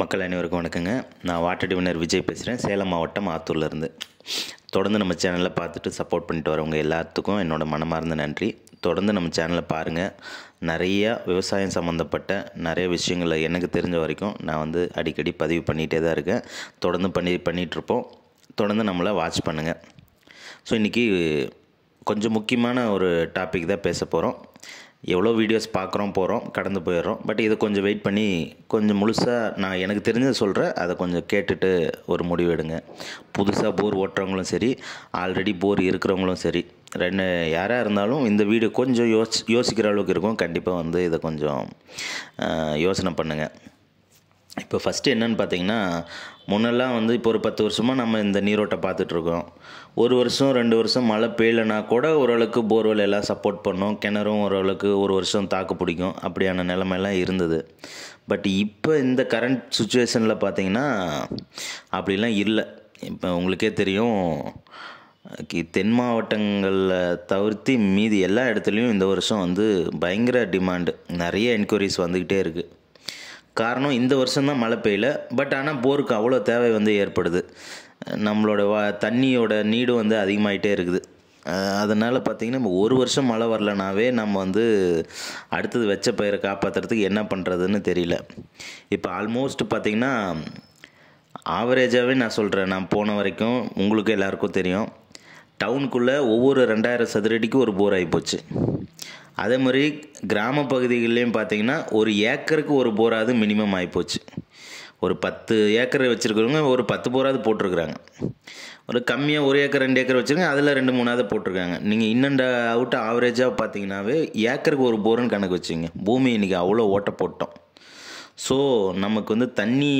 மக்கள் அனைவருக்கும் வணக்கங்க நான் வாட்டர் டிவினர் விஜய் பேசுகிறேன் சேலம் மாவட்டம் ஆத்தூர்லேருந்து தொடர்ந்து நம்ம சேனலில் பார்த்துட்டு சப்போர்ட் பண்ணிட்டு வரவங்க எல்லாத்துக்கும் என்னோடய மனமார்ந்த நன்றி தொடர்ந்து நம்ம சேனலை பாருங்கள் நிறையா விவசாயம் சம்மந்தப்பட்ட நிறைய விஷயங்களை எனக்கு தெரிஞ்ச வரைக்கும் நான் வந்து அடிக்கடி பதிவு பண்ணிகிட்டே தான் இருக்கேன் தொடர்ந்து பண்ணி பண்ணிகிட்ருப்போம் தொடர்ந்து நம்மளை வாட்ச் பண்ணுங்கள் ஸோ இன்றைக்கி கொஞ்சம் முக்கியமான ஒரு டாபிக் தான் பேச போகிறோம் எவ்வளோ வீடியோஸ் பார்க்குறோம் போகிறோம் கடந்து போயிடுறோம் பட் இதை கொஞ்சம் வெயிட் பண்ணி கொஞ்சம் முழுசாக நான் எனக்கு தெரிஞ்சதை சொல்கிறேன் அதை கொஞ்சம் கேட்டுட்டு ஒரு முடிவு எடுங்க புதுசாக போர் ஓட்டுறவங்களும் சரி ஆல்ரெடி போர் இருக்கிறவங்களும் சரி ரெண்டு யாராக இருந்தாலும் இந்த வீடு கொஞ்சம் யோசி யோசிக்கிற அளவுக்கு இருக்கும் கண்டிப்பாக வந்து இதை கொஞ்சம் யோசனை பண்ணுங்கள் இப்போ ஃபஸ்ட்டு என்னென்னு பார்த்தீங்கன்னா முன்னெல்லாம் வந்து இப்போ ஒரு பத்து வருஷமாக நம்ம இந்த நீரோட்டை பார்த்துட்ருக்கோம் ஒரு வருஷம் ரெண்டு வருஷம் மழை பெய்யலைனா கூட ஓரளவுக்கு போர்வெல் எல்லாம் சப்போர்ட் பண்ணோம் கிணறும் ஓரளவுக்கு ஒரு வருஷம் தாக்கு பிடிக்கும் அப்படியான நிலமையெல்லாம் இருந்தது பட் இப்போ இந்த கரண்ட் சுச்சுவேஷனில் பார்த்தீங்கன்னா அப்படிலாம் இல்லை இப்போ உங்களுக்கே தெரியும் தென் மாவட்டங்களில் தவிர்த்து மீதி எல்லா இடத்துலையும் இந்த வருஷம் வந்து பயங்கர டிமாண்டு நிறைய என்கொயரிஸ் வந்துக்கிட்டே இருக்குது காரணம் இந்த வருஷம்தான் மழை பெய்யல பட் ஆனால் போருக்கு அவ்வளோ தேவை வந்து ஏற்படுது நம்மளோட வா தண்ணியோட நீடும் வந்து அதிகமாகிட்டே இருக்குது அதனால் பார்த்திங்கன்னா நம்ம ஒரு வருஷம் மழை வரலனாவே நம்ம வந்து அடுத்தது வச்ச பயிரை காப்பாற்றுறதுக்கு என்ன பண்ணுறதுன்னு தெரியல இப்போ ஆல்மோஸ்ட் பார்த்திங்கன்னா ஆவரேஜாகவே நான் சொல்கிறேன் நான் போன வரைக்கும் உங்களுக்கு எல்லாருக்கும் தெரியும் டவுனுக்குள்ளே ஒவ்வொரு ரெண்டாயிரம் சதுரடிக்கு ஒரு போர் ஆகிப்போச்சு அதே மாதிரி கிராம பகுதிகள்லேயும் பார்த்தீங்கன்னா ஒரு ஏக்கருக்கு ஒரு போராது மினிமம் ஆகிப்போச்சு ஒரு பத்து ஏக்கர் வச்சுருக்கிறவங்க ஒரு பத்து போராது போட்டிருக்கிறாங்க ஒரு கம்மியாக ஒரு ஏக்கர் ரெண்டு ஏக்கர் வச்சுருங்க அதில் ரெண்டு மூணாவது போட்டிருக்காங்க நீங்கள் இன்னண்ட அவுட்டு ஆவரேஜாக பார்த்தீங்கன்னாவே ஏக்கருக்கு ஒரு போருன்னு கணக்கு வச்சுங்க பூமி இன்றைக்கி அவ்வளோ ஓட்ட போட்டோம் ஸோ நமக்கு வந்து தண்ணி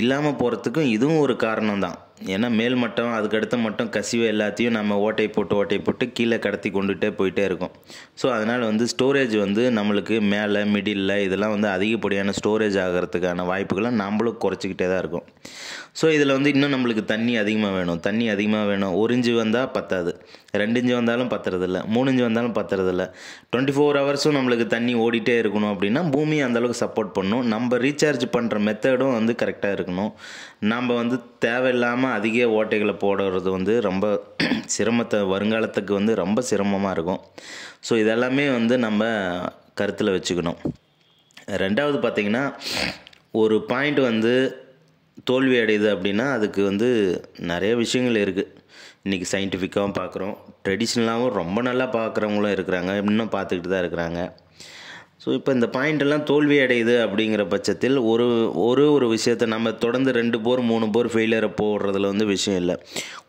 இல்லாமல் போகிறதுக்கும் இதுவும் ஒரு காரணம் தான் ஏன்னா மேல் மட்டம் அதுக்கடுத்த மட்டம் கசிவு எல்லாத்தையும் நம்ம ஓட்டை போட்டு ஓட்டை போட்டு கீழே கடத்தி கொண்டுகிட்டே போயிட்டே இருக்கும் ஸோ அதனால் வந்து ஸ்டோரேஜ் வந்து நம்மளுக்கு மேலே மிடில் இதெல்லாம் வந்து அதிகப்படியான ஸ்டோரேஜ் ஆகிறதுக்கான வாய்ப்புகளை நம்மளும் குறைச்சிக்கிட்டே தான் இருக்கும் ஸோ இதில் வந்து இன்னும் நம்மளுக்கு தண்ணி அதிகமாக வேணும் தண்ணி அதிகமாக வேணும் ஒரு இஞ்சு வந்தால் பத்தாது ரெண்டு இஞ்சு வந்தாலும் பத்துறதில்ல மூணு இஞ்சு வந்தாலும் பத்துறதில்ல டுவெண்ட்டி ஃபோர் ஹவர்ஸும் நம்மளுக்கு தண்ணி ஓடிட்டே இருக்கணும் அப்படின்னா பூமி அந்தளவுக்கு சப்போர்ட் பண்ணணும் நம்ம ரீசார்ஜ் பண்ணுற மெத்தடும் வந்து கரெக்டாக இருக்கணும் நம்ம வந்து தேவையில்லாமல் அதிகமாக அதிக ஓட்டைகளை போடுறது வந்து ரொம்ப சிரமத்தை வருங்காலத்துக்கு வந்து ரொம்ப சிரமமாக இருக்கும் ஸோ இதெல்லாமே வந்து நம்ம கருத்தில் வச்சுக்கணும் ரெண்டாவது பார்த்திங்கன்னா ஒரு பாயிண்ட் வந்து தோல்வி அடையுது அப்படின்னா அதுக்கு வந்து நிறைய விஷயங்கள் இருக்குது இன்றைக்கி சயின்டிஃபிக்காகவும் பார்க்குறோம் ட்ரெடிஷ்னலாகவும் ரொம்ப நல்லா பார்க்குறவங்களும் இருக்கிறாங்க இன்னும் பார்த்துக்கிட்டு தான் இருக்கிறாங்க ஸோ இப்போ இந்த பாயிண்டெல்லாம் தோல்வி அடையுது அப்படிங்கிற பட்சத்தில் ஒரு ஒரு ஒரு விஷயத்தை நம்ம தொடர்ந்து ரெண்டு போர் மூணு போர் ஃபெயிலியரை போடுறதுல வந்து விஷயம் இல்லை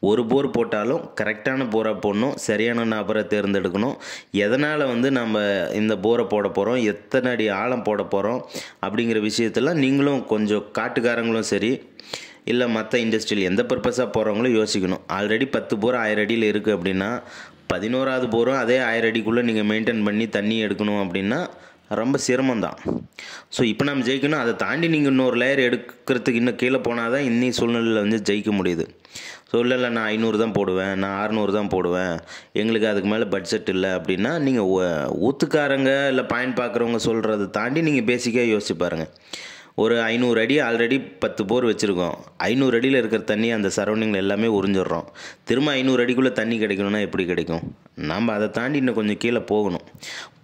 ஒரு போர் போட்டாலும் கரெக்டான போரை போடணும் சரியான நபரை தேர்ந்தெடுக்கணும் எதனால் வந்து நம்ம இந்த போரை போட போகிறோம் எத்தனை அடி ஆழம் போட போகிறோம் அப்படிங்கிற விஷயத்தெல்லாம் நீங்களும் கொஞ்சம் காட்டுக்காரங்களும் சரி இல்லை மற்ற இண்டஸ்ட்ரியில் எந்த பர்பஸாக போகிறவங்களும் யோசிக்கணும் ஆல்ரெடி பத்து போர் ஆயிரம் அடியில் இருக்குது அப்படின்னா பதினோராவது போரும் அதே ஆயிரம் அடிக்குள்ளே நீங்கள் மெயின்டைன் பண்ணி தண்ணி எடுக்கணும் அப்படின்னா ரொம்ப சிரமம்தான் ஸோ இப்போ நம்ம ஜெயிக்கணும் அதை தாண்டி நீங்கள் இன்னொரு லேயர் எடுக்கிறதுக்கு இன்னும் கீழே போனால் தான் இன்னும் சூழ்நிலையில் வந்து ஜெயிக்க முடியுது ஸோ இல்லை இல்லை நான் ஐநூறு தான் போடுவேன் நான் அறநூறு தான் போடுவேன் எங்களுக்கு அதுக்கு மேலே பட்ஜெட் இல்லை அப்படின்னா நீங்கள் ஊத்துக்காரங்க இல்லை பாயிண்ட் பார்க்குறவங்க சொல்கிறத தாண்டி நீங்கள் பேசிக்காக யோசிச்சு பாருங்கள் ஒரு ஐநூறு அடி ஆல்ரெடி பத்து போர் வச்சுருக்கோம் ஐநூறு அடியில் இருக்கிற தண்ணி அந்த சரௌண்டிங்கில் எல்லாமே உறிஞ்சிடுறோம் திரும்ப ஐநூறு அடிக்குள்ளே தண்ணி கிடைக்கணும்னா எப்படி கிடைக்கும் நாம் அதை தாண்டி இன்னும் கொஞ்சம் கீழே போகணும்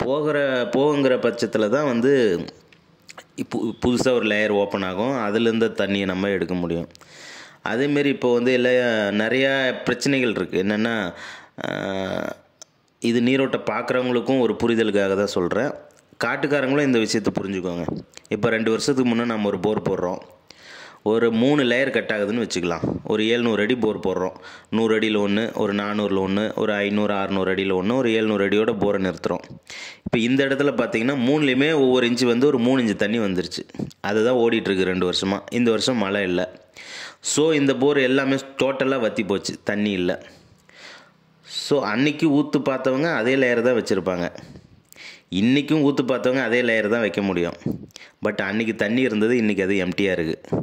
போகிற போகுங்கிற பட்சத்தில் தான் வந்து இப்போ புதுசாக ஒரு லேயர் ஓப்பன் ஆகும் அதுலேருந்து தண்ணியை நம்ம எடுக்க முடியும் அதேமாரி இப்போ வந்து எல்லா நிறையா பிரச்சனைகள் இருக்குது என்னென்னா இது நீரோட்டை பார்க்குறவங்களுக்கும் ஒரு புரிதலுக்காக தான் சொல்கிறேன் காட்டுக்காரங்களும் இந்த விஷயத்தை புரிஞ்சுக்கோங்க இப்போ ரெண்டு வருஷத்துக்கு முன்னே நம்ம ஒரு போர் போடுறோம் ஒரு மூணு லேயர் கட் ஆகுதுன்னு வச்சுக்கலாம் ஒரு ஏழ்நூறு அடி போர் போடுறோம் நூறு அடியில் ஒன்று ஒரு நானூறில் ஒன்று ஒரு ஐநூறு அறநூறு அடியில் ஒன்று ஒரு ஏழ்நூறு அடியோட போரை நிறுத்துகிறோம் இப்போ இந்த இடத்துல பார்த்திங்கன்னா மூணுலேயுமே ஒவ்வொரு இன்ச்சு வந்து ஒரு மூணு இன்ச்சு தண்ணி வந்துருச்சு அதுதான் ஓடிட்டுருக்கு ரெண்டு வருஷமாக இந்த வருஷம் மழை இல்லை ஸோ இந்த போர் எல்லாமே டோட்டலாக வற்றி போச்சு தண்ணி இல்லை ஸோ அன்னைக்கு ஊற்று பார்த்தவங்க அதே லேயர் தான் வச்சுருப்பாங்க இன்றைக்கும் ஊற்று பார்த்தவங்க அதே லேயர் தான் வைக்க முடியும் பட் அன்றைக்கி தண்ணி இருந்தது இன்றைக்கி அது எம்டியாக இருக்குது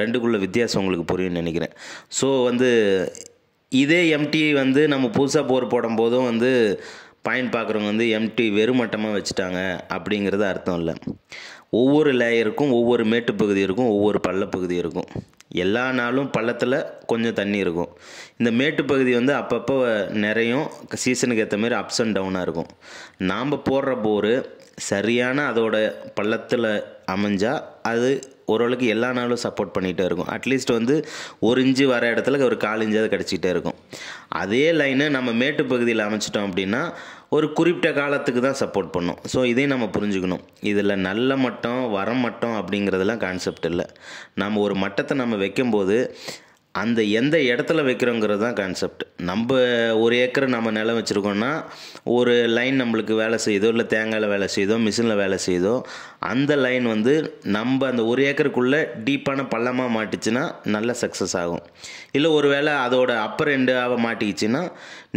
ரெண்டுக்குள்ள வித்தியாசம் உங்களுக்கு புரியும்னு நினைக்கிறேன் ஸோ வந்து இதே எம்டி வந்து நம்ம புதுசாக போர் போடும்போதும் வந்து பாயிண்ட் பார்க்குறவங்க வந்து எம்டி வெறுமட்டமாக வச்சுட்டாங்க அப்படிங்கிறது அர்த்தம் இல்லை ஒவ்வொரு லேயருக்கும் ஒவ்வொரு மேட்டுப்பகுதி இருக்கும் ஒவ்வொரு பள்ளப்பகுதி இருக்கும் எல்லா நாளும் பள்ளத்தில் கொஞ்சம் தண்ணி இருக்கும் இந்த மேட்டுப்பகுதி வந்து அப்பப்போ நிறையும் சீசனுக்கு ஏற்ற மாதிரி அப்ஸ் அண்ட் டவுனாக இருக்கும் நாம் போடுற போர் சரியான அதோட பள்ளத்தில் அமைஞ்சால் அது ஓரளவுக்கு எல்லா நாளும் சப்போர்ட் பண்ணிகிட்டே இருக்கும் அட்லீஸ்ட் வந்து ஒரு இன்ச்சு வர இடத்துல ஒரு காலு இன்ச்சாவது கிடச்சிக்கிட்டே இருக்கும் அதே லைனை நம்ம மேட்டு பகுதியில் அமைச்சிட்டோம் அப்படின்னா ஒரு குறிப்பிட்ட காலத்துக்கு தான் சப்போர்ட் பண்ணும் ஸோ இதையும் நம்ம புரிஞ்சுக்கணும் இதில் நல்ல மட்டம் வர மட்டம் அப்படிங்கிறதெல்லாம் கான்செப்ட் இல்லை நம்ம ஒரு மட்டத்தை நம்ம வைக்கும்போது அந்த எந்த இடத்துல வைக்கிறோங்கிறது தான் கான்செப்ட் நம்ம ஒரு ஏக்கர் நம்ம நிலம் வச்சுருக்கோம்னா ஒரு லைன் நம்மளுக்கு வேலை செய்யுதோ இல்லை தேங்காயில் வேலை செய்யுதோ மிஷினில் வேலை செய்யுதோ அந்த லைன் வந்து நம்ம அந்த ஒரு ஏக்கருக்குள்ளே டீப்பான பள்ளமாக மாட்டிச்சுன்னா நல்ல சக்ஸஸ் ஆகும் இல்லை ஒரு வேளை அதோட அப்பர் ஆக மாட்டிக்கிச்சின்னா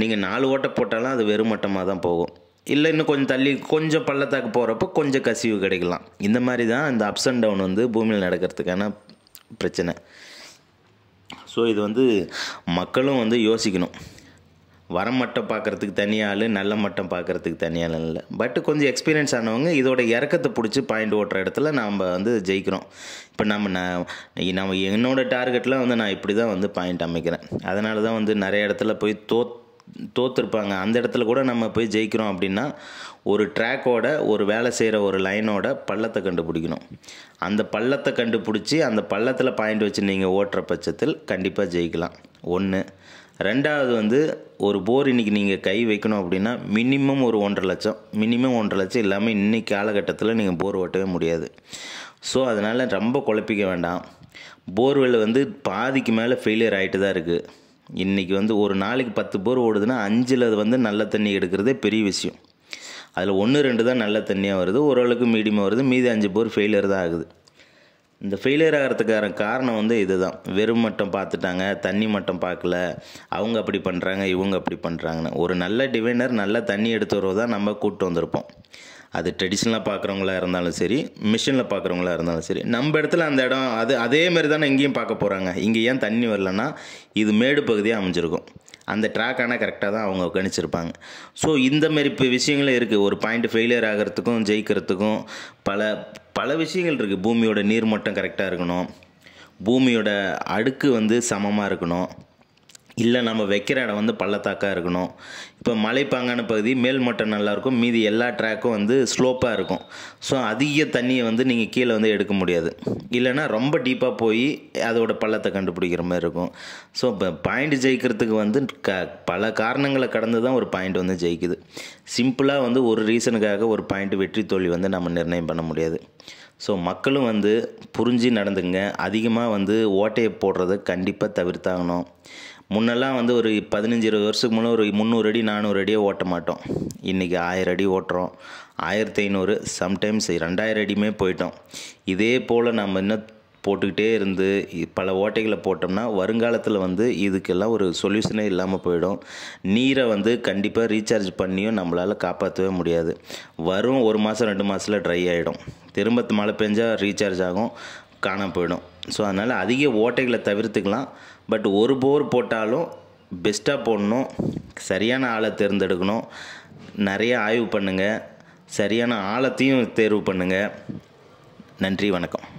நீங்கள் நாலு ஓட்டை போட்டாலும் அது வெறுமட்டமாக தான் போகும் இல்லை இன்னும் கொஞ்சம் தள்ளி கொஞ்சம் பள்ளத்தாக்கு போகிறப்போ கொஞ்சம் கசிவு கிடைக்கலாம் இந்த மாதிரி தான் இந்த அப்ஸ் அண்ட் டவுன் வந்து பூமியில் நடக்கிறதுக்கான பிரச்சனை ஸோ இது வந்து மக்களும் வந்து யோசிக்கணும் வர மட்டம் பார்க்குறதுக்கு தனி நல்ல மட்டம் பார்க்குறதுக்கு தனி இல்லை பட் கொஞ்சம் எக்ஸ்பீரியன்ஸ் ஆனவங்க இதோட இறக்கத்தை பிடிச்சி பாயிண்ட் ஓட்டுற இடத்துல நாம் வந்து ஜெயிக்கிறோம் இப்போ நம்ம நான் நம்ம என்னோடய டார்கெட்டில் வந்து நான் இப்படி தான் வந்து பாயிண்ட் அமைக்கிறேன் அதனால தான் வந்து நிறைய இடத்துல போய் தோத் தோத்துருப்பாங்க அந்த இடத்துல கூட நம்ம போய் ஜெயிக்கிறோம் அப்படின்னா ஒரு ட்ராக்கோட ஒரு வேலை செய்கிற ஒரு லைனோட பள்ளத்தை கண்டுபிடிக்கணும் அந்த பள்ளத்தை கண்டுபிடிச்சி அந்த பள்ளத்தில் பாயிண்ட் வச்சு நீங்கள் ஓட்டுற பட்சத்தில் கண்டிப்பாக ஜெயிக்கலாம் ஒன்று ரெண்டாவது வந்து ஒரு போர் இன்றைக்கி நீங்கள் கை வைக்கணும் அப்படின்னா மினிமம் ஒரு ஒன்றரை லட்சம் மினிமம் ஒன்றரை லட்சம் இல்லாமல் இன்றைக்கி காலகட்டத்தில் நீங்கள் போர் ஓட்டவே முடியாது ஸோ அதனால் ரொம்ப குழப்பிக்க வேண்டாம் போர்வெல் வந்து பாதிக்கு மேலே ஃபெயிலியர் ஆகிட்டு தான் இருக்குது இன்றைக்கி வந்து ஒரு நாளைக்கு பத்து போர் ஓடுதுன்னா அஞ்சில் வந்து நல்ல தண்ணி எடுக்கிறதே பெரிய விஷயம் அதில் ஒன்று ரெண்டு தான் நல்ல தண்ணியாக வருது ஓரளவுக்கு மீடியமாக வருது மீதி அஞ்சு போர் ஃபெயிலியர் தான் ஆகுது இந்த ஃபெயிலியர் ஆகிறதுக்கான காரணம் வந்து இது தான் வெறும் மட்டும் பார்த்துட்டாங்க தண்ணி மட்டும் பார்க்கல அவங்க அப்படி பண்ணுறாங்க இவங்க அப்படி பண்ணுறாங்கன்னு ஒரு நல்ல டிவைனர் நல்ல தண்ணி எடுத்து வருவது தான் நம்ம கூப்பிட்டு வந்திருப்போம் அது ட்ரெடிஷ்னலாக பார்க்குறவங்களா இருந்தாலும் சரி மிஷினில் பார்க்குறவங்களா இருந்தாலும் சரி நம்ம இடத்துல அந்த இடம் அது அதே மாதிரி தானே இங்கேயும் பார்க்க போகிறாங்க இங்கே ஏன் தண்ணி வரலன்னா இது மேடு பகுதியாக அமைஞ்சிருக்கும் அந்த ட்ராக் ஆனால் கரெக்டாக தான் அவங்க கணிச்சிருப்பாங்க ஸோ மாதிரி இப்போ விஷயங்களும் இருக்குது ஒரு பாயிண்ட் ஃபெயிலியர் ஆகிறதுக்கும் ஜெயிக்கிறதுக்கும் பல பல விஷயங்கள் இருக்குது பூமியோட நீர்மட்டம் கரெக்டாக இருக்கணும் பூமியோட அடுக்கு வந்து சமமாக இருக்கணும் இல்லை நம்ம வைக்கிற இடம் வந்து பள்ளத்தாக்காக இருக்கணும் இப்போ மலைப்பாங்கான பகுதி மேல் மட்டம் நல்லாயிருக்கும் மீதி எல்லா ட்ராக்கும் வந்து ஸ்லோப்பாக இருக்கும் ஸோ அதிக தண்ணியை வந்து நீங்கள் கீழே வந்து எடுக்க முடியாது இல்லைனா ரொம்ப டீப்பாக போய் அதோட பள்ளத்தை கண்டுபிடிக்கிற மாதிரி இருக்கும் ஸோ இப்போ பாயிண்ட் ஜெயிக்கிறதுக்கு வந்து க பல காரணங்களை கடந்து தான் ஒரு பாயிண்ட் வந்து ஜெயிக்குது சிம்பிளாக வந்து ஒரு ரீசனுக்காக ஒரு பாயிண்ட் வெற்றி தோல்வி வந்து நம்ம நிர்ணயம் பண்ண முடியாது ஸோ மக்களும் வந்து புரிஞ்சு நடந்துங்க அதிகமாக வந்து ஓட்டையை போடுறத கண்டிப்பாக தவிர்த்தாகணும் முன்னெல்லாம் வந்து ஒரு பதினஞ்சு இருபது வருஷத்துக்கு முன்னே ஒரு முந்நூறு அடி நானூறு அடியே ஓட்ட மாட்டோம் இன்றைக்கி ஆயிரம் அடி ஓட்டுறோம் ஆயிரத்தி ஐநூறு சம்டைம்ஸ் ரெண்டாயிரம் அடியுமே போயிட்டோம் இதே போல் நம்ம இன்னும் போட்டுக்கிட்டே இருந்து பல ஓட்டைகளை போட்டோம்னா வருங்காலத்தில் வந்து இதுக்கெல்லாம் ஒரு சொல்யூஷனே இல்லாமல் போயிடும் நீரை வந்து கண்டிப்பாக ரீசார்ஜ் பண்ணியும் நம்மளால் காப்பாற்றவே முடியாது வரும் ஒரு மாதம் ரெண்டு மாதத்தில் ட்ரை ஆகிடும் திரும்ப மழை பெஞ்சால் ரீசார்ஜ் ஆகும் காணாமல் போயிடும் ஸோ அதனால் அதிக ஓட்டைகளை தவிர்த்துக்கலாம் பட் ஒரு போர் போட்டாலும் பெஸ்ட்டாக போடணும் சரியான ஆளை தேர்ந்தெடுக்கணும் நிறைய ஆய்வு பண்ணுங்கள் சரியான ஆழத்தையும் தேர்வு பண்ணுங்கள் நன்றி வணக்கம்